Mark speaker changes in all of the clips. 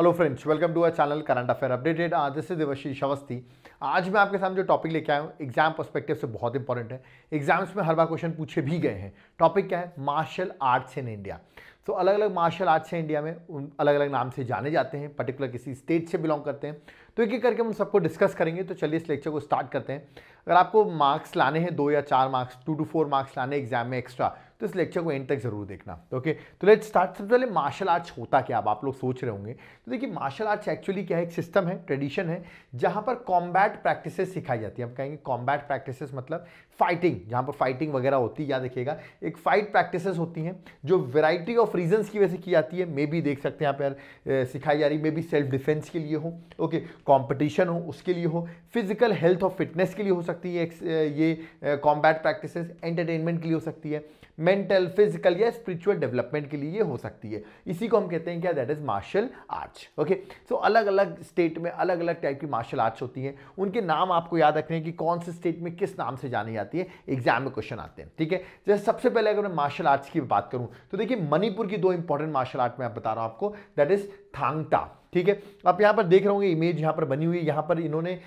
Speaker 1: hello friends welcome to our channel current affair updated आज से देवशीष अवस्थी आज मैं आपके सामने जो टॉपिक लेके आया हूँ एग्जाम पर्सपेक्टिव से बहुत इंपॉर्टेंट है एग्जाम्स में हर बार क्वेश्चन पूछे भी गए हैं टॉपिक क्या है मार्शल आर्ट्स इन इंडिया तो अलग अलग मार्शल आर्ट्स हैं इंडिया में उन अलग अलग नाम से जाने जाते हैं पर्टिकुलर किसी स्टेट से बिलोंग करते हैं तो एक एक करके हम सबको डिस्कस करेंगे तो चलिए इस लेक्चर को स्टार्ट करते हैं अगर आपको मार्क्स लाने हैं दो या चार marks two to four marks लाने एग्जाम में एक्स्ट्रा तो इस लेक्चर को एंड तक जरूर देखना ओके तो लेट स्टार्ट सबसे पहले मार्शल आर्ट्स होता क्या अब आप लोग सोच रहे होंगे तो देखिए मार्शल आर्ट्स एक्चुअली क्या है एक सिस्टम है ट्रेडिशन है जहाँ पर कॉम्बैट प्रैक्टिस सिखाई जाती है हम कहेंगे कॉम्बैट प्रैक्टिस मतलब फाइटिंग जहाँ पर फाइटिंग वगैरह होती है याद रखिएगा एक फाइट प्रैक्टिस होती हैं जो वेराइटी ऑफ रीजन्स की वजह से की जाती है मे बी देख सकते हैं यहाँ पर सिखाई जा रही मे बी सेल्फ डिफेंस के लिए हो ओके कॉम्पिटिशन हो उसके लिए हो फिजिकल हेल्थ और फिटनेस के लिए हो सकती है ये कॉम्बैट प्रैक्टिस एंटरटेनमेंट के लिए हो सकती है मेंटल फिजिकल या स्पिरिचुअल डेवलपमेंट के लिए ये हो सकती है इसी को हम कहते हैं क्या that is martial arts okay so अलग अलग स्टेट में अलग अलग टाइप की मार्शल आर्ट्स होती हैं उनके नाम आपको याद रखने हैं कि कौन से स्टेट में किस नाम से जानी जाती है एग्जाम में क्वेश्चन आते हैं ठीक है जैसे सबसे पहले अगर मैं मार्शल आर्ट्स की बात करूँ तो देखिए मणिपुर की दो इंपॉर्टेंट मार्शल आर्ट मैं बता रहा हूँ आपको दैट इज थांगटा ठीक है आप यहाँ पर देख रहे होंगे इमेज यहाँ पर बनी हुई यहाँ पर इन्होंने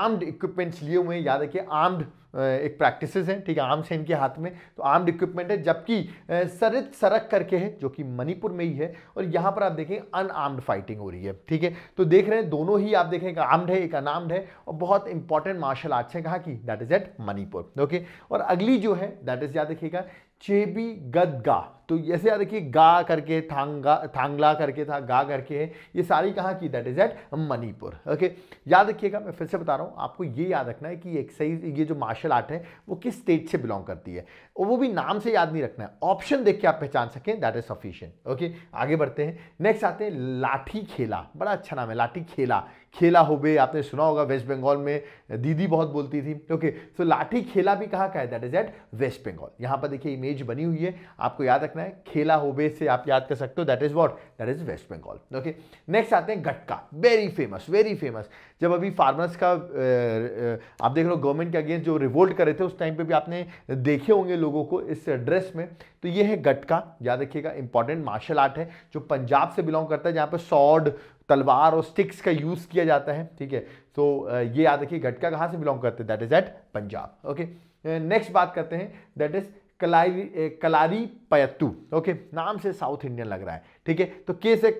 Speaker 1: आर्म्ड इक्विपमेंट्स लिए हुए हैं याद रखिए आर्म्ड एक प्रैक्टिस हैं ठीक है आर्म्स हैं इनके हाथ में तो आर्म्ड इक्विपमेंट है जबकि सरित सरक करके है जो कि मणिपुर में ही है और यहाँ पर आप देखें अनआर्म्ड फाइटिंग हो रही है ठीक है तो देख रहे हैं दोनों ही आप देखें एक आर्म्ड है एक अनआर्म्ड है और बहुत इंपॉर्टेंट मार्शल आर्ट्स हैं कहाँ की that is at Manipur okay और अगली जो है दैट इज याद रखिएगा चेबी गदगा तो ऐसे याद रखिए गा करके थांगा थांगला करके था गा करके है ये सारी कहाँ की that is at Manipur okay याद रखिएगा मैं फिर से बता रहा हूँ आपको ये याद रखना है कि ये एक्सरसाइज ये जो मार्शल आर्ट है वो किस स्टेट से बिलोंग करती है और वो भी नाम से याद नहीं रखना है ऑप्शन देख के आप पहचान सकें दैट इज सफिशियंट ओके आगे बढ़ते हैं नेक्स्ट आते हैं लाठी खेला बड़ा अच्छा नाम है लाठी खेला खेला होबे आपने सुना होगा वेस्ट बंगाल में दीदी बहुत बोलती थी ओके सो लाठी खेला भी कहा है that is at West Bengal यहाँ पर देखिए इमेज बनी हुई है आपको याद रखना है खेला होबे से आप याद कर सकते हो that is what that is West Bengal okay next आते हैं Gatka very famous very famous जब अभी फार्मर्स का आप देख लो गवर्नमेंट के अगेंस्ट जो रिवोल्ट करे थे उस टाइम पे भी आपने देखे होंगे लोगों को इस ड्रेस में तो ये है गटका याद रखिएगा इंपॉर्टेंट मार्शल आर्ट है जो पंजाब से बिलोंग करता है जहाँ पर सॉड तलवार और स्टिक्स का यूज़ किया जाता है ठीक है तो ये याद रखिए घटका कहाँ से बिलोंग करते हैं that is at Punjab okay next बात करते हैं that is Kalari Kalaripayattu okay नाम से साउथ इंडियन लग रहा है ठीक है तो के से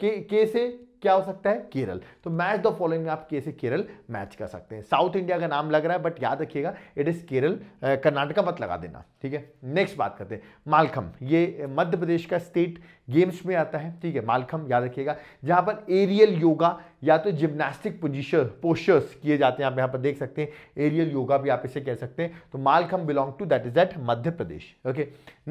Speaker 1: के, के से क्या हो सकता है केरल तो मैच द फॉलोइंग आप कैसे e केरल मैच कर सकते हैं साउथ इंडिया का नाम लग रहा है बट याद रखिएगा इट इज़ केरल कर्नाटका मत लगा देना ठीक है नेक्स्ट बात करते हैं मालखम ये मध्य प्रदेश का स्टेट गेम्स में आता है ठीक है मालखम याद रखिएगा जहां पर एरियल योगा या तो जिम्नास्टिक पोजिशन पोस्टर्स किए जाते हैं आप यहाँ पर देख सकते हैं एरियल योगा भी आप इसे कह सकते हैं तो Malkhamb belong to that is at Madhya Pradesh okay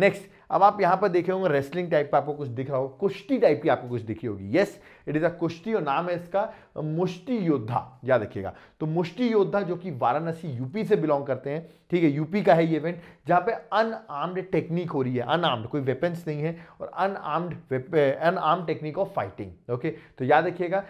Speaker 1: next अब आप यहां पर देखे होंगे रेसलिंग टाइप का आपको कुछ दिख रहा होगा कुश्ती टाइप की आपको कुछ दिखी होगी यस इट इज़ अ कुश्ती और नाम है इसका मुष्टि योद्धा याद रखिएगा तो मुष्टि योद्धा जो कि वाराणसी यूपी से बिलोंग करते हैं ठीक है यूपी का है ये इवेंट जहां पे अनआर्म्ड टेक्निक हो रही है अनआर्म्ड कोई वेपन्स नहीं है और unarmed armed technique of fighting okay तो याद रखिएगा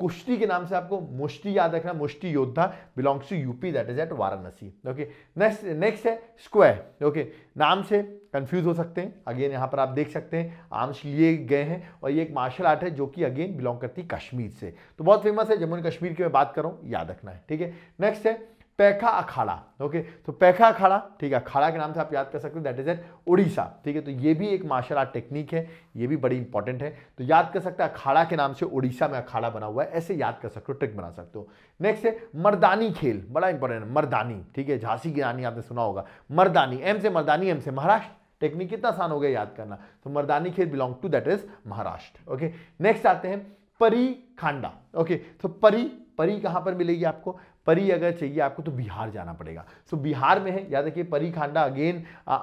Speaker 1: कुश्ती के नाम से आपको मुष्टि याद रखना Mushti Yoddha belongs to UP that is at Varanasi okay next next है स्क्वायर ओके नाम से कंफ्यूज हो सकते हैं अगेन यहाँ पर आप देख सकते हैं आर्म्स लिए गए हैं और ये एक मार्शल आर्ट है जो कि अगेन बिलोंग करती कश्मीर से तो बहुत फेमस है जम्मू एंड कश्मीर की मैं बात करूँ याद रखना है ठीक है नेक्स्ट है पैखा अखाड़ा ओके तो पैखा अखाड़ा ठीक है अखाड़ा के नाम से आप याद कर सकते हैं दैट इज एट उड़ीसा ठीक है तो ये भी एक मार्शल आर्ट टेक्निक है ये भी बड़ी इंपॉर्टेंट है तो याद कर सकते हैं अखाड़ा के नाम से उड़ीसा में अखाड़ा बना हुआ है ऐसे याद कर सकते हो ट्रिक बना सकते हो नेक्स्ट है मर्दानी खेल बड़ा इंपॉर्टेंट है मर्दानी ठीक है झांसी की रानी आपने सुना होगा मर्दानी एम से मर्दानी एम से महाराष्ट्र टेक्निक कितना आसान हो गया याद करना तो Mardani Khel belong to that is Maharashtra okay next आते हैं परी खांडा ओके तो परी परी कहाँ पर मिलेगी आपको परी अगर चाहिए आपको तो बिहार जाना पड़ेगा सो so, बिहार में है याद रखिए Pari Khanda again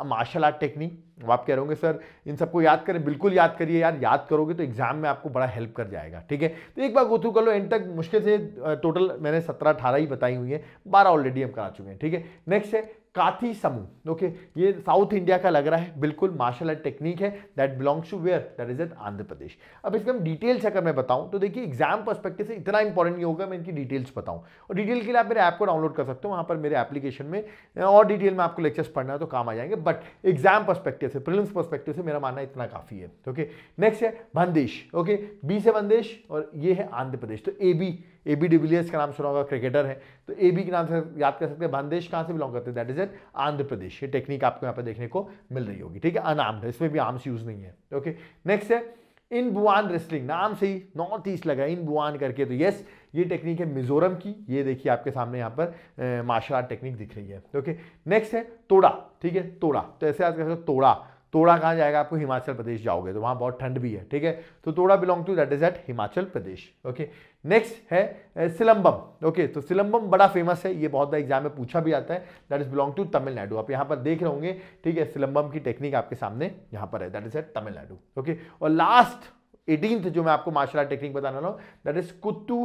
Speaker 1: martial art technique आप कह रहे होंगे सर इन सबको याद करें बिल्कुल याद करिए यार याद करोगे तो एग्जाम में आपको बड़ा हेल्प कर जाएगा ठीक है तो एक बार गोथू कर लो एंड तक मुश्किल से टोटल मैंने सत्रह अठारह ही बताई हुई है बारह ऑलरेडी हम करा चुके हैं ठीक है नेक्स्ट है काथी समूह ओके ये साउथ इंडिया का लग रहा है बिल्कुल मार्शल आर्ट टेक्निक है that belongs to where that is at Andhra Pradesh अब इसमें हम डिटेल्स अगर मैं बताऊं तो देखिए एग्जाम पर्सपेक्टिव से इतना इंपॉर्टेंट ये होगा मैं इनकी डिटेल्स बताऊं और डिटेल के लिए आप मेरे ऐप को डाउनलोड कर सकते हो वहाँ पर मेरे एप्लीकेशन में और डिटेल में आपको लेक्चर्स पढ़ना है तो काम आ जाएंगे बट एग्जाम परस्पेक्टिव से प्रिलिम्स परस्पेक्टिव से मेरा मानना इतना काफ़ी है ओके नेक्स्ट है बंदेश ओके बी से बंदेश और ये है आंध्र प्रदेश तो A B A B de Villiers का नाम सुना होगा क्रिकेटर है तो ए बी के नाम से याद कर सकते हैं बांदेश कहाँ से बिलोंग करते हैं that is at Andhra Pradesh ये टेक्निक आपको यहाँ पर देखने को मिल रही होगी ठीक है अनार्म्ड है इसमें भी आर्म्स यूज नहीं है ओके नेक्स्ट है इन बुआन रेस्लिंग नाम से ही नॉर्थ ईस्ट लगा इन बुआन करके तो यस ये टेक्निक है मिजोरम की ये देखिए आपके सामने यहाँ पर मार्शल आर्ट टेक्निक दिख रही है ओके नेक्स्ट है तोड़ा ठीक है तोड़ा तो ऐसे याद कर सकते हो तोड़ा तोड़ा कहाँ जाएगा आपको हिमाचल प्रदेश जाओगे तो वहाँ बहुत ठंड भी है ठीक है तो Thoda belong to that is at Himachal Pradesh okay next है सिलम्बम ओके तो सिलम्बम बड़ा फेमस है ये बहुत एग्जाम में पूछा भी जाता है that is belong to Tamil Nadu आप यहाँ पर देख रहे होंगे ठीक है सिलम्बम की टेक्निक आपके सामने यहाँ पर है that is at Tamil Nadu okay और लास्ट एटीनथ जो मैं आपको मार्शल आर्ट टेक्निक बताने वाला हूँ दैट इज कुत्तू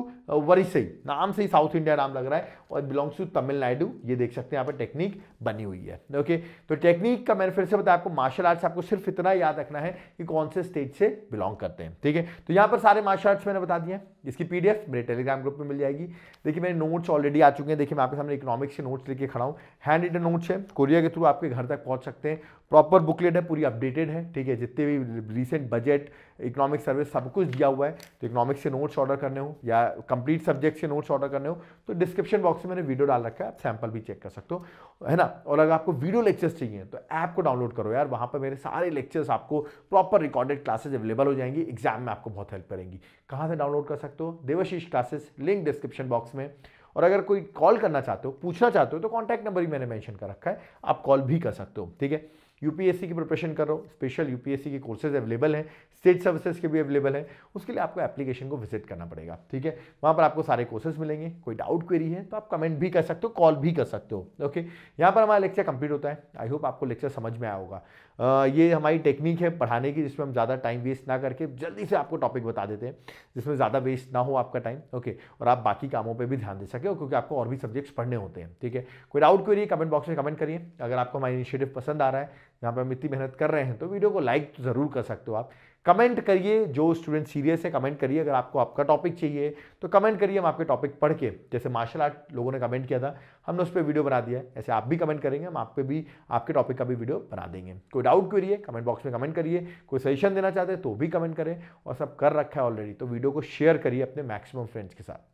Speaker 1: वरिसई नाम से ही साउथ इंडिया नाम लग रहा है और बिलोंग्स टू तमिलनाडु ये देख सकते हैं यहाँ पर टेक्निक बनी हुई है ओके तो टेक्निक का मैंने फिर से बताया आपको मार्शल आर्ट आपको सिर्फ इतना याद रखना है कि कौन से स्टेज से बिलोंग करते हैं ठीक है तो यहाँ पर सारे मार्शल आर्ट्स मैंने बता दिए हैं जिसकी पीडीएफ मेरे टेलीग्राम ग्रुप में मिल जाएगी देखिए मेरे नोट्स ऑलरेडी आ चुके हैं देखिए मैं आपके सामने इकोनॉमिक्स के नोट्स लेके खड़ा हूँ हैंड रिटन नोट्स है कोरियर के थ्रू आपके घर तक पहुँच सकते हैं प्रॉपर बुकलेट है पूरी अपडेटेड है ठीक है जितने भी रिसेंट बजट इकोनॉमिक सर्विस सब कुछ दिया हुआ है तो इकोनॉमिक्स से नोट्स ऑर्डर करने हो या कंप्लीट सब्जेक्ट से नोट्स ऑर्डर करने हो तो डिस्क्रिप्शन बॉक्स में मैंने वीडियो डाल रखा है आप सैंपल भी चेक कर सकते हो है ना और अगर आपको वीडियो लेक्चर्स चाहिए तो ऐप को डाउनलोड करो यार वहाँ पर मेरे सारे लेक्चर्स आपको प्रॉपर रिकॉर्डेड क्लासेज अवेलेबल हो जाएंगी एग्जाम में आपको बहुत हेल्प करेंगी कहाँ से डाउनलोड कर सकते सकते हो Devashish classes link description box में और अगर कोई कॉल करना चाहते हो पूछना चाहते हो तो कॉन्टैक्ट नंबर ही मैंने मैंशन कर रखा है आप कॉल भी कर सकते हो ठीक है यूपीएससी की प्रिपरेशन कर रहे हो स्पेशल यूपीएससी के कोर्सेज अवेलेबल हैं स्टेट सर्विसेज के भी अवेलेबल हैं उसके लिए आपको एप्लीकेशन को विजिट करना पड़ेगा ठीक है वहाँ पर आपको सारे कोर्सेज मिलेंगे कोई डाउट क्वेरी है तो आप कमेंट भी कर सकते हो कॉल भी कर सकते हो ओके यहाँ पर हमारा लेक्चर कंप्लीट होता है आई होप आपको लेक्चर समझ में आया होगा ये हमारी टेक्निक है पढ़ाने की जिसमें हम ज़्यादा टाइम वेस्ट ना करके जल्दी से आपको टॉपिक बता देते हैं जिसमें ज़्यादा वेस्ट ना हो आपका टाइम ओके और आप बाकी कामों पर भी ध्यान दे सके क्योंकि आपको और भी सब्जेक्ट्स पढ़ने होते हैं ठीक है कोई डाउट क्वेरी कमेंट बॉक्स में कमेंट करिए अगर आपको हमारा इनिशिएटिव पसंद आ रहा है जहाँ पर हम इतनी मेहनत कर रहे हैं तो वीडियो को लाइक तो ज़रूर कर सकते हो आप कमेंट करिए जो स्टूडेंट सीरियस है कमेंट करिए अगर आपको आपका टॉपिक चाहिए तो कमेंट करिए हम आपके टॉपिक पढ़ के जैसे मार्शल आर्ट लोगों ने कमेंट किया था हमने उस पर वीडियो बना दिया ऐसे आप भी कमेंट करेंगे हम आप पे भी आपके टॉपिक का भी वीडियो बना देंगे कोई डाउट है कमेंट बॉक्स में कमेंट करिए कोई सजेशन देना चाहते हैं तो भी कमेंट करें और सब कर रखा है ऑलरेडी तो वीडियो को शेयर करिए अपने मैक्सिमम फ्रेंड्स के साथ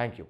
Speaker 1: थैंक यू